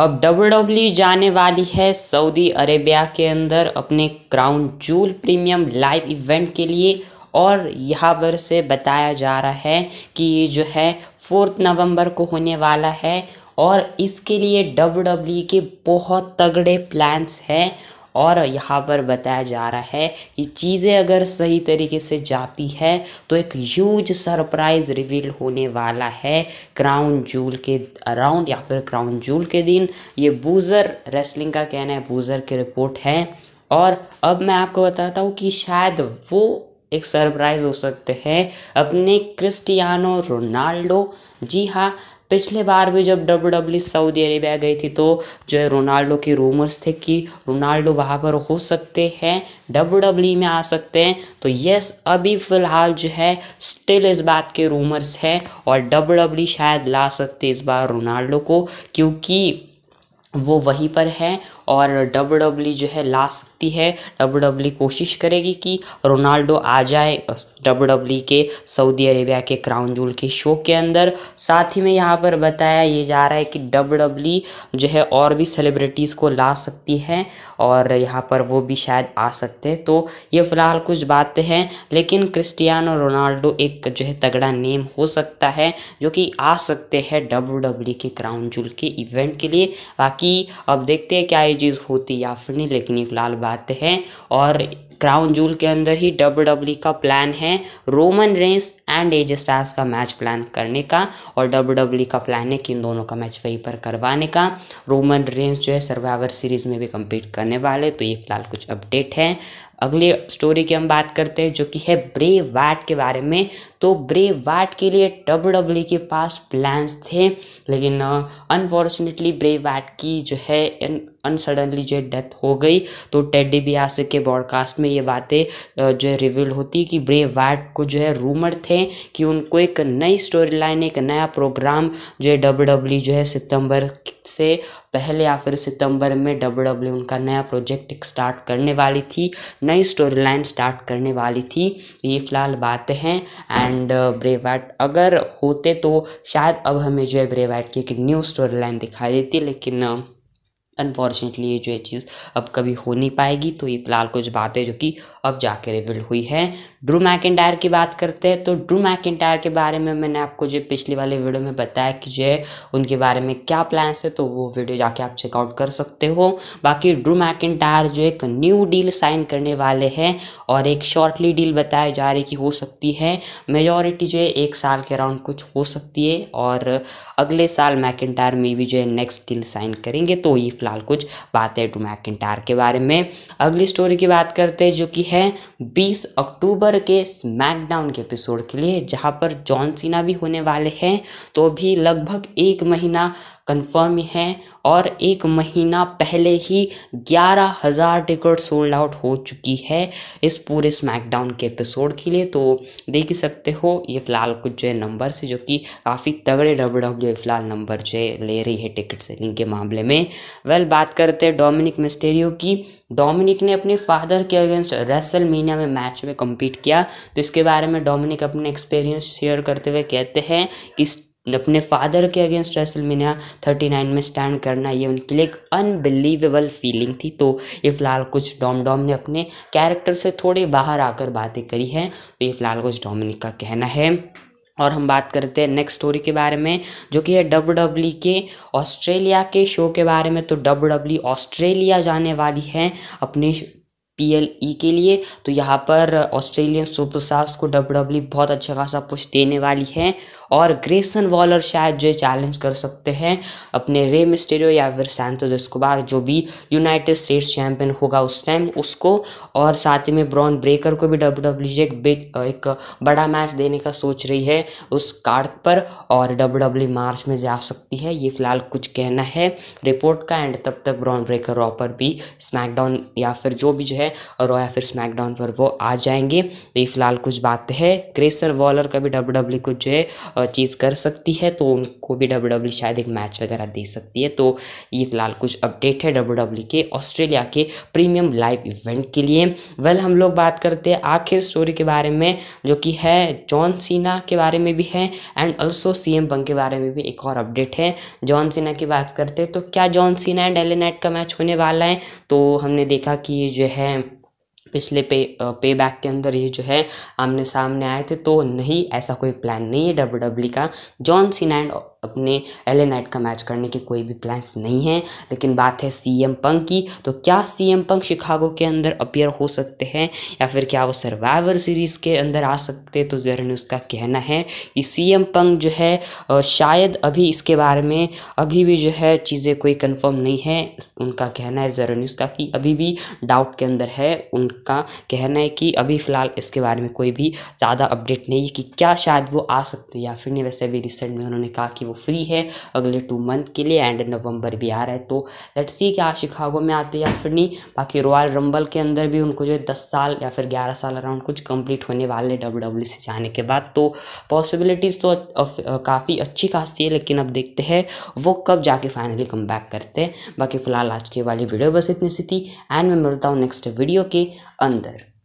अब W W e जाने वाली है सऊदी अरेबिया के अंदर अपने Crown Jewel premium live event के लिए और यहाँ पर से बताया जा रहा है कि ये जो है फोर्थ नवंबर को होने वाला है और इसके लिए डब्ल्यू डब्ल्यू e के बहुत तगड़े प्लान्स हैं और यहाँ पर बताया जा रहा है कि चीज़ें अगर सही तरीके से जाती है तो एक ह्यूज सरप्राइज रिवील होने वाला है क्राउन जूल के अराउंड या फिर क्राउन जूल के दिन ये बूजर रेसलिंग का कहना है बूजर की रिपोर्ट है और अब मैं आपको बताता हूँ कि शायद वो एक सरप्राइज हो सकते हैं अपने क्रिस्टियानो रोनाल्डो जी हाँ पिछले बार भी जब डब्ल्यू डब्ल्यू सऊदी अरेबिया गई थी तो जो है रोनाल्डो की रूमर्स थे कि रोनाल्डो वहाँ पर हो सकते हैं डब्ल्यू डब्ल्यू e में आ सकते हैं तो यस अभी फ़िलहाल जो है स्टिल इस बात के रूमर्स हैं और डब्ल्यू डब्ल्यू e शायद ला सकते इस बार रोनाल्डो को क्योंकि वो वहीं पर है और डब्ल्यू डब्ल्यू e जो है ला सकती है डब्ल्यू डब्ल्यू e कोशिश करेगी कि रोनाल्डो आ जाए डब्ल्यू डब्ल्यू e के सऊदी अरेबिया के क्राउन जूल के शो के अंदर साथ ही में यहाँ पर बताया ये जा रहा है कि डब्ल्यू डब्ल्यू जो है और भी सेलिब्रिटीज़ को ला सकती है और यहाँ पर वो भी शायद आ सकते हैं तो ये फ़िलहाल कुछ बातें हैं लेकिन क्रिस्टियानो रोनाल्डो एक जो है तगड़ा नेम हो सकता है जो कि आ सकते हैं डब्ल्यू डब्ल्यू के क्राउन जूल के इवेंट के लिए बाकी अब देखते हैं क्या ये चीज़ होती या फिर नहीं लेकिन ये फिलहाल बात है और क्राउन जूल के अंदर ही डब्ल्यू डब्ल्यू e का प्लान है Roman Reigns and Edge stars का मैच प्लान करने का और डब्ल्यू डब्ल्यू e का प्लान है कि इन दोनों का मैच वहीं पर करवाने का रोमन रेंस जो है सर्वाइवर सीरीज़ में भी कम्पीट करने वाले तो ये फिलहाल कुछ अपडेट है अगली स्टोरी की हम बात करते हैं जो कि है ब्रे वाट के बारे में तो ब्रे वाट के लिए डब्ल्यू डब्ल्यू e के पास प्लान्स थे लेकिन अनफॉर्चुनेटली ब्रे वाट की जो है अनसडनली जो डेथ हो गई तो टेडी आ के ब्रॉडकास्ट में ये बातें जो है रिवील होती कि ब्रे वाइट को जो है रूमर थे कि उनको एक नई स्टोरी लाइन एक नया प्रोग्राम जो है डब्ल्यू डब्ल्यू e जो है सितंबर से पहले या फिर सितंबर में डब्ल्यू डब्ल्यू e उनका नया प्रोजेक्ट स्टार्ट करने वाली थी नई स्टोरी लाइन स्टार्ट करने वाली थी ये फ़िलहाल बातें हैं एंड वाइट अगर होते तो शायद अब हमें जो है वाइट की एक न्यू स्टोरी लाइन दिखाई देती लेकिन अनफॉर्चुनेटली ये जो है चीज़ अब कभी हो नहीं पाएगी तो ये फिलहाल कुछ बातें जो कि अब जाके रिविल हुई है ड्रू मैकेंटायर की बात करते हैं तो ड्रू मैकेंटायर के बारे में मैंने आपको जो पिछले वाले वीडियो में बताया कि जो है उनके बारे में क्या प्लान्स है तो वो वीडियो जाके आप चेकआउट कर सकते हो बाकी ड्रू मैकेंटायर जो एक न्यू डील साइन करने वाले हैं और एक शॉर्टली डील बताया जा रही कि हो सकती है मेजोरिटी जो है एक साल के अराउंड कुछ हो सकती है और अगले साल मैकेंटायर में भी जो है नेक्स्ट डील साइन करेंगे तो ये फिलहाल कुछ बातें टू मैकिटार के बारे में अगली स्टोरी की बात करते हैं जो कि है 20 अक्टूबर के स्मैकडाउन के एपिसोड के लिए जहां पर जॉन सीना भी होने वाले हैं तो भी लगभग एक महीना कन्फर्म है और एक महीना पहले ही ग्यारह हज़ार टिकट सोल्ड आउट हो चुकी है इस पूरे स्मैकडाउन के एपिसोड के लिए तो देख ही सकते हो ये फ़िलहाल कुछ जो है नंबर से जो कि काफ़ी तगड़े डब्ल्यू डब्ल्यू फ़िलहाल नंबर जो है ले रही है टिकट सेलिंग के मामले में वेल बात करते हैं डोमिनिक मिस्टेरियो की डोमिनिक ने अपने फादर के अगेंस्ट रेसल मीनिया में मैच में कम्पीट किया तो इसके बारे में डोमिनिक अपने एक्सपीरियंस शेयर करते हुए कहते हैं कि अपने फादर के अगेंस्ट थर्टी नाइन में स्टैंड करना ये उनके लिए एक अनबिलीवेबल फीलिंग थी तो ये फ़िलहाल कुछ डॉम डॉम ने अपने कैरेक्टर से थोड़े बाहर आकर बातें करी हैं तो ये फ़िलहाल कुछ डोमिनिक का कहना है और हम बात करते हैं नेक्स्ट स्टोरी के बारे में जो कि है डब्ल्यू डब्ल्यू e के ऑस्ट्रेलिया के शो के बारे में तो डब्ल्यू डब्ल्यू ऑस्ट्रेलिया जाने वाली है अपने पी एल ई के लिए तो यहाँ पर ऑस्ट्रेलियन सुपर स्टार्स को डब्ल्यू डब्ल्यू e बहुत अच्छा खासा पुश देने वाली है और ग्रेसन वॉलर शायद जो चैलेंज कर सकते हैं अपने रे मिस्टेरियो या फिर सैंतोज एस्कोबार जो भी यूनाइटेड स्टेट्स चैंपियन होगा उस टाइम उसको और साथ ही में ब्रॉन ब्रेकर को भी डब्ल्यू डब्ल्यू e एक बिग एक बड़ा मैच देने का सोच रही है उस कार्ड पर और डब्ल्यू डब्ल्यू e मार्च में जा सकती है ये फिलहाल कुछ कहना है रिपोर्ट का एंड तब तक ब्रॉन ब्रेकर रॉपर भी स्मैकडाउन या फिर जो भी जो है है और या फिर स्मैकडाउन पर वो आ जाएंगे तो ये फिलहाल कुछ बात है क्रेसर वॉलर का भी डब्ल्यू डब्ल्यू e कुछ जो है चीज़ कर सकती है तो उनको भी डब्ल्यू डब्ल्यू e शायद एक मैच वगैरह दे सकती है तो ये फिलहाल कुछ अपडेट है डब्ल्यू डब्ल्यू e के ऑस्ट्रेलिया के प्रीमियम लाइव इवेंट के लिए वेल हम लोग बात करते हैं आखिर स्टोरी के बारे में जो कि है जॉन सीना के बारे में भी है and also C M Punk के बारे में भी एक और अपडेट है जॉन सीना की बात करते हैं तो क्या जॉन सीना एंड एलेनाइट का मैच होने वाला है तो हमने देखा कि जो है पिछले पे पे बैक के अंदर ये जो है आमने सामने आए थे तो नहीं ऐसा कोई प्लान नहीं है डब्ल्यू e का जॉन सीना एंड अपने एल नाइट का मैच करने के कोई भी प्लान्स नहीं हैं लेकिन बात है सी एम पंक की तो क्या सी एम पंक शिकागो के अंदर अपियर हो सकते हैं या फिर क्या वो सर्वाइवर सीरीज़ के अंदर आ सकते तो ज़रा ने उसका कहना है कि सी एम पंक जो है शायद अभी इसके बारे में अभी भी जो है चीज़ें कोई कन्फर्म नहीं है उनका कहना है ज़रा न्यूज़ का कि अभी भी डाउट के अंदर है उनका कहना है कि अभी फ़िलहाल इसके बारे में कोई भी ज़्यादा अपडेट नहीं है कि क्या शायद वो आ सकते या फिर नहीं वैसे अभी रिसेंट में उन्होंने कहा कि वो फ्री है अगले टू मंथ के लिए एंड नवंबर भी आ रहा है तो लेट्स सी क्या शिकागो में आते या फिर नहीं बाकी रॉयल रंबल के अंदर भी उनको जो है दस साल या फिर ग्यारह साल अराउंड कुछ कंप्लीट होने वाले डब्ल्यू डब्ल्यू e से जाने के बाद तो पॉसिबिलिटीज़ तो काफ़ी अच्छी खासी है लेकिन अब देखते हैं वो कब जाके फाइनली कम करते हैं बाकी फ़िलहाल आज की वाली वीडियो बस इतनी सी थी एंड मैं मिलता हूँ नेक्स्ट वीडियो के अंदर